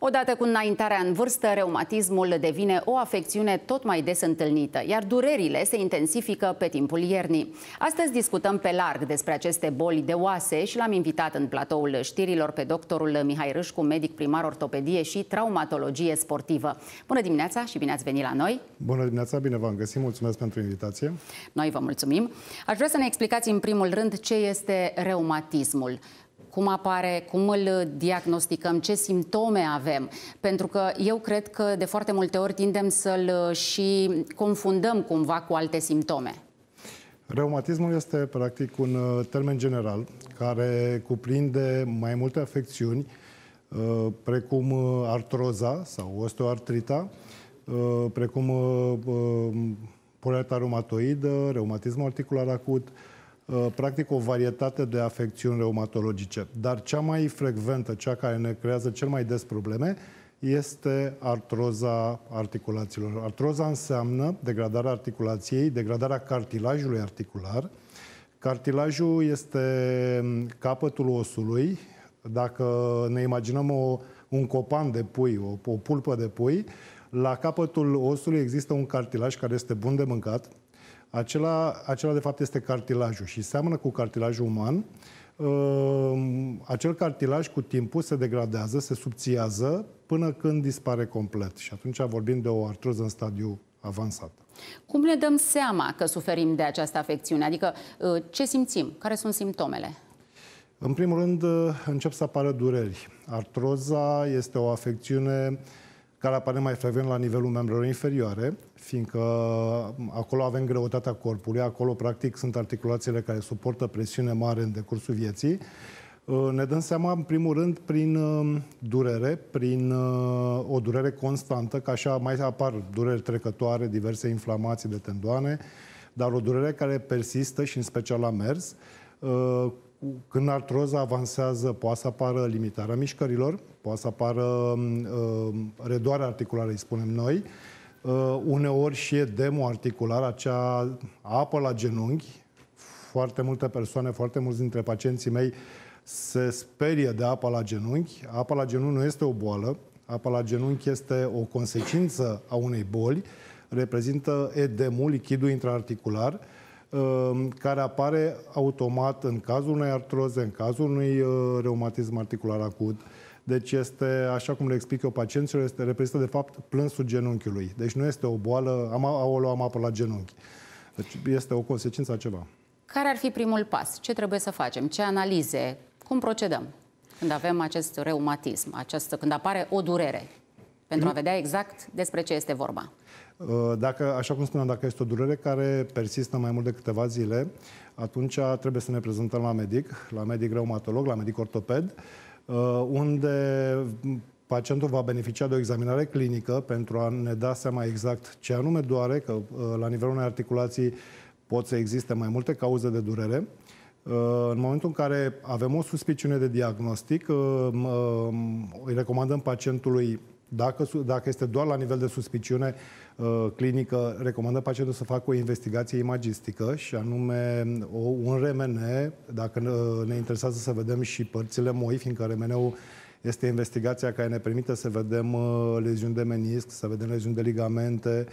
Odată cu înaintarea în vârstă, reumatismul devine o afecțiune tot mai des întâlnită, iar durerile se intensifică pe timpul iernii. Astăzi discutăm pe larg despre aceste boli de oase și l-am invitat în platoul știrilor pe doctorul Mihai Râșcu, medic primar ortopedie și traumatologie sportivă. Bună dimineața și bine ați venit la noi! Bună dimineața, bine v-am găsit, mulțumesc pentru invitație! Noi vă mulțumim! Aș vrea să ne explicați în primul rând ce este reumatismul cum apare, cum îl diagnosticăm, ce simptome avem. Pentru că eu cred că de foarte multe ori tindem să-l uh, și confundăm cumva cu alte simptome. Reumatismul este practic un uh, termen general care cuprinde mai multe afecțiuni, uh, precum artroza sau osteoartrita, precum poliarta reumatoidă, reumatismul articular acut, Uh, practic o varietate de afecțiuni reumatologice. Dar cea mai frecventă, cea care ne creează cel mai des probleme, este artroza articulațiilor. Artroza înseamnă degradarea articulației, degradarea cartilajului articular. Cartilajul este mm, capătul osului. Dacă ne imaginăm o, un copan de pui, o, o pulpă de pui, la capătul osului există un cartilaj care este bun de mâncat, acela, acela de fapt este cartilajul și seamănă cu cartilajul uman. Ehm, acel cartilaj cu timpul se degradează, se subțiază până când dispare complet și atunci vorbim de o artroză în stadiu avansat. Cum ne dăm seama că suferim de această afecțiune? Adică ă, ce simțim? Care sunt simptomele? În primul rând ă, încep să apară dureri. Artroza este o afecțiune uh, care apare mai frecvent la nivelul membrelor inferioare, fiindcă mm, acolo avem greutatea corpului, acolo practic sunt articulațiile care suportă presiune mare în decursul vieții. Uh, ne dăm seama, în primul rând, prin uh, durere, prin uh, o durere constantă, că așa mai apar dureri trecătoare, diverse inflamații de tendoane, dar o durere care persistă și în special la mers, când artroza avansează, poate să apară limitarea mișcărilor, poate să apară mm, uh, redoarea articulară, îi spunem noi, uh, uneori și edemul articular, acea apă la genunchi. Foarte multe persoane, foarte mulți dintre pacienții mei se sperie de apă la genunchi. Apa la genunchi nu este o boală, apa la genunchi este o consecință a unei boli, reprezintă edemul, lichidul intraarticular, uh, Um, care apare automat în cazul unei artroze, în cazul unui uh, reumatism articular acut. Deci este, așa cum le explic eu pacienților, este reprezintă de fapt plânsul genunchiului. Deci nu este o boală, am, o luam apă la genunchi. Deci este o consecință a ceva. Care ar fi primul pas? Ce trebuie să facem? Ce analize? Cum procedăm când avem acest reumatism, această, când apare o durere? Pentru a vedea exact despre ce este vorba. Uh, dacă, așa cum spuneam, dacă este o durere care persistă mai mult de câteva zile, atunci trebuie să ne prezentăm la medic, la medic reumatolog, la medic ortoped, uh, unde pacientul va beneficia de o examinare clinică pentru a ne da seama exact ce anume doare, că uh, la nivelul unei articulații pot să existe mai multe cauze de durere. În momentul în care avem o suspiciune de diagnostic, îi recomandăm pacientului dacă, dacă este doar la nivel de suspiciune uh, clinică, recomandă pacientul să facă o investigație imagistică și anume o, un RMN, dacă uh, ne interesează să vedem și părțile moi, fiindcă RMN-ul este investigația care ne permite să vedem uh, leziuni de menisc, să vedem leziuni de ligamente,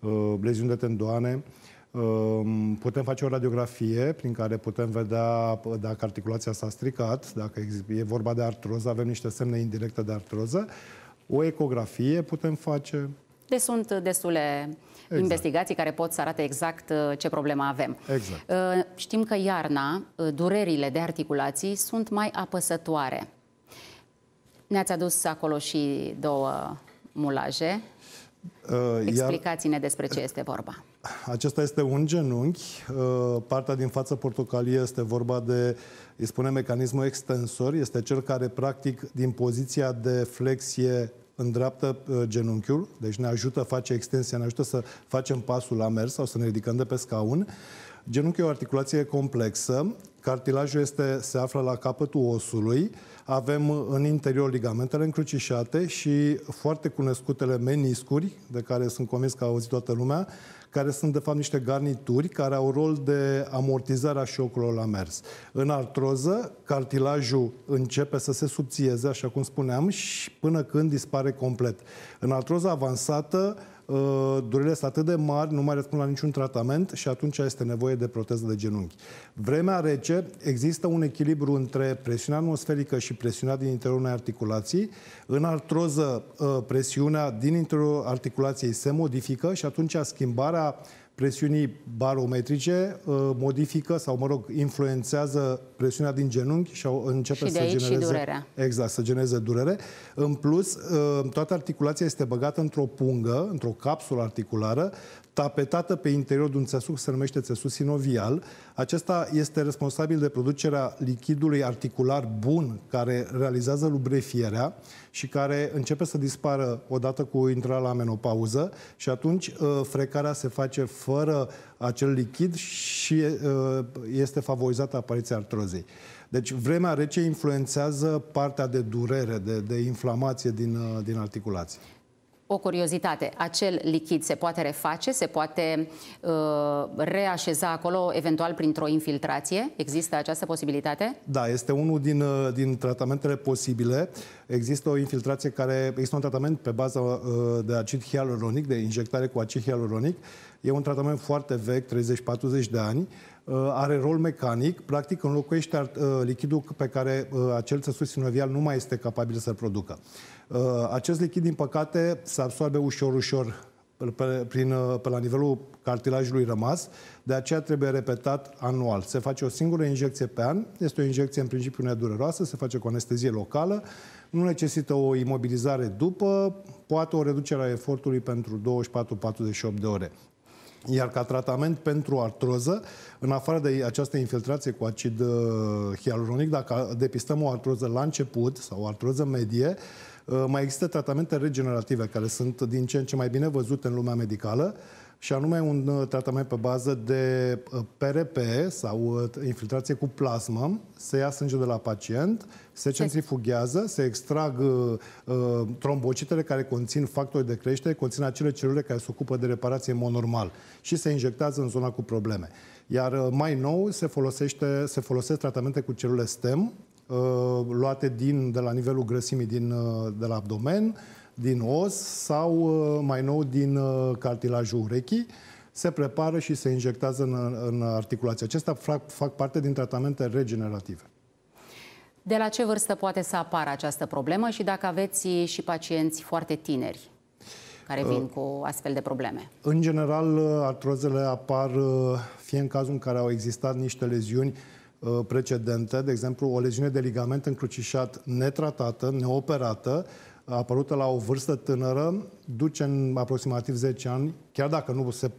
uh, leziuni de tendoane. Um, putem face o radiografie prin care putem vedea uh, dacă articulația s-a stricat, dacă e vorba de artroză, avem niște semne indirecte de artroză o ecografie putem face. De deci sunt destule exact. investigații care pot să arate exact uh, ce problemă avem. Exact. Uh, știm că iarna, uh, durerile de articulații sunt mai apăsătoare. Ne-ați adus acolo și două mulaje. Explicați-ne despre ce este vorba. Acesta este un genunchi. Partea din față portocalie este vorba de, îi spune mecanismul extensor, este cel care practic din poziția de flexie îndreaptă uh, genunchiul, deci ne ajută, face extensia, ne ajută să facem pasul la mers sau să ne ridicăm de pe scaun Genunchiul e o articulație complexă, cartilajul este, se află la capătul osului, avem în interior ligamentele încrucișate și foarte cunoscutele meniscuri, de care sunt convins că a auzit toată lumea, care sunt de fapt niște garnituri care au rol de amortizare a șocurilor la mers. În artroză, cartilajul începe să se subțieze, așa cum spuneam, și până când dispare complet. În artroză avansată, Uh, durerile sunt atât de mari, nu mai răspund la niciun tratament și atunci este nevoie de proteză de genunchi. Vremea rece există un echilibru între presiunea atmosferică și presiunea din interiorul unei articulații. În artroză, uh, presiunea din interiorul articulației se modifică și atunci schimbarea presiunii barometrice uh, modifică sau, mă rog, influențează presiunea din genunchi și începe și să genereze... Exact, să genereze durere. În plus, uh, toată articulația este băgată într-o pungă, într-o capsulă articulară, tapetată pe interior de un țesut, se numește țesut sinovial. Acesta este responsabil de producerea lichidului articular bun, care realizează lubrefierea și care începe să dispară odată cu intrarea la menopauză și atunci uh, frecarea se face fără acel lichid și uh, este favorizată apariția artrozei. Deci vremea rece influențează partea de durere, de, de inflamație din, uh, din articulație. O curiozitate, acel lichid se poate reface, se poate uh, reașeza acolo, eventual printr-o infiltrație? Există această posibilitate? Da, este unul din, uh, din tratamentele posibile. Există o infiltrație care, există un tratament pe bază uh, de acid hialuronic, de injectare cu acid hialuronic. E un tratament foarte vechi, 30-40 de ani, uh, Uh, are rol mecanic, practic înlocuiește uh, lichidul pe care uh, acel țesut sinovial nu mai este capabil să-l producă. Acest lichid, din păcate, se absorbe ușor-ușor pe, prin, pe la nivelul cartilajului rămas, de aceea trebuie repetat anual. Se face o singură injecție pe an, este o injecție în principiu nedureroasă, se face cu anestezie locală, nu necesită o imobilizare după, poate o reducere a efortului pentru 24-48 de ore. Iar ca tratament pentru artroză, în afară de această infiltrație cu acid uh, hialuronic, dacă depistăm o artroză la început sau o artroză medie, uh, mai există tratamente regenerative care sunt din ce în ce mai bine văzute în lumea medicală, și anume un uh, tratament pe bază de PRP uh, sau uh, infiltrație cu plasmă, se ia sânge de la pacient, se centrifugează, se extrag uh, trombocitele care conțin factori de creștere, conțin acele celule care se ocupă de reparație normal și se injectează în zona cu probleme. Iar uh, mai nou se, folosește, se folosesc tratamente cu celule STEM, uh, luate din, de la nivelul grăsimii din, uh, de la abdomen, uh, din os sau uh, mai nou din uh, cartilajul urechii, se prepară și se injectează în, în articulație. Acestea fac, fac parte din tratamente regenerative. De la ce vârstă poate să apară această problemă și dacă aveți și pacienți foarte tineri? care vin uh, cu astfel de probleme? În general, artrozele apar fie în cazul în care au existat niște leziuni precedente, de exemplu, o leziune de ligament încrucișat netratată, neoperată, apărută la o vârstă tânără, duce în aproximativ 10 ani, chiar dacă nu se,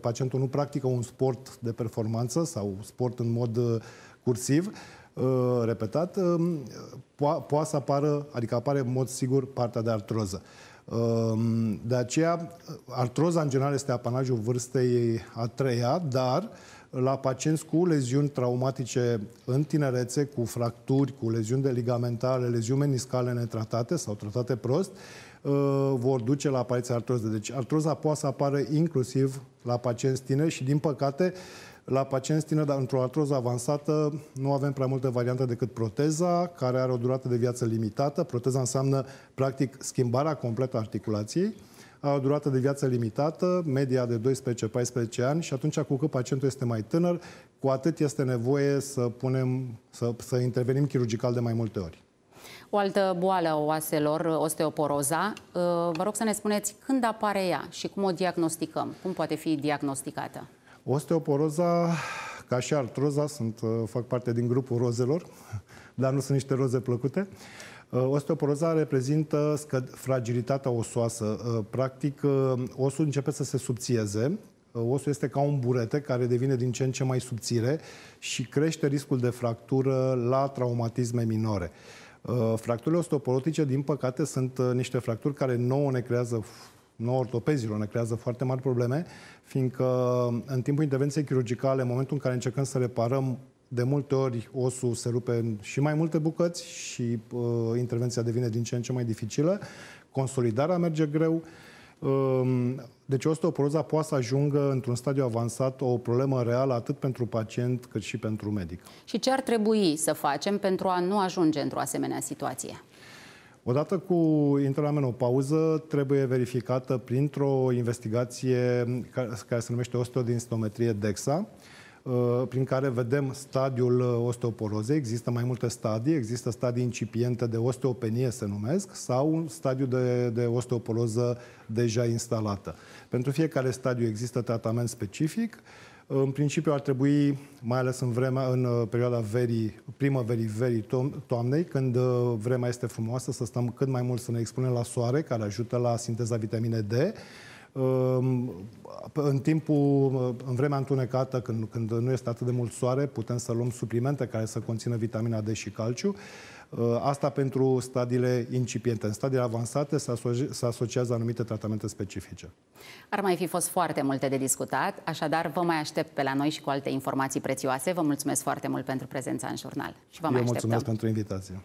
pacientul nu practică un sport de performanță sau sport în mod uh, cursiv, uh, repetat, uh, poate să apară, adică apare în mod sigur partea de artroză. Um, de aceea, artroza în general este apanajul vârstei a treia, dar uh, la pacienți cu leziuni traumatice în tinerețe, cu fracturi, cu leziuni de ligamentare, leziuni meniscale netratate sau tratate prost, uh, vor duce la apariția artrozei. Deci artroza poate să apară inclusiv la pacienți tineri și, din păcate, la pacienți tineri, dar într-o artroză avansată, nu avem prea multe variante decât proteza, care are o durată de viață limitată. Proteza înseamnă, practic, schimbarea completă a articulației o durată de viață limitată, media de 12-14 ani și atunci cu cât pacientul este mai tânăr, cu atât este nevoie să, punem, să, să intervenim chirurgical de mai multe ori. O altă boală a oaselor, osteoporoza, ă, vă rog să ne spuneți când apare ea și cum o diagnosticăm, cum poate fi diagnosticată? Osteoporoza, ca și artroza, sunt, ă, fac parte din grupul rozelor, dar nu sunt niște roze plăcute. Uh, Uh, Osteoporoza reprezintă fragilitatea osoasă. Uh, practic, uh, osul începe să se subțieze, Osul este ca un burete care devine din ce în ce mai subțire și crește riscul de fractură la traumatisme minore. Fracturile osteoporotice, din păcate, sunt niște fracturi care nouă ne creează nouă ortopezilor ne creează foarte mari probleme, fiindcă în timpul intervenției chirurgicale, în momentul în care încercăm să reparăm de multe ori osul se rupe în și mai multe bucăți și uh, intervenția devine din ce în ce mai dificilă, consolidarea merge greu. Uh, deci osteoporoza poate să ajungă într-un stadiu avansat o problemă reală atât pentru pacient cât și pentru medic. Și ce ar trebui să facem pentru a nu ajunge într-o asemenea situație? Odată cu intrarea în menopauză, trebuie verificată printr-o investigație care se numește osteodinstometrie DEXA, Uh, prin care vedem stadiul uh, osteoporozei. Există mai multe stadii, există stadii incipiente de osteopenie, se numesc, sau un stadiu de, de osteoporoză deja instalată. Pentru fiecare stadiu există tratament specific. În principiu ar trebui, mai ales în, vremea, în uh, perioada verii, primăverii, verii, toamnei, când vremea este frumoasă, să stăm cât mai mult să ne expunem la soare, care ajută la sinteza vitaminei D, Ehm, în timpul, în vremea întunecată, când, când nu este atât de mult soare, putem să luăm suplimente care să conțină vitamina D și calciu. Ehm, asta pentru stadiile incipiente. În stadiile avansate se, aso- se asociază anumite tratamente specifice. Ar mai fi fost foarte multe de discutat, așadar vă mai aștept pe la noi și cu alte informații prețioase. Vă mulțumesc foarte mult pentru prezența în jurnal. Și vă Eu mai mulțumesc pentru invitație.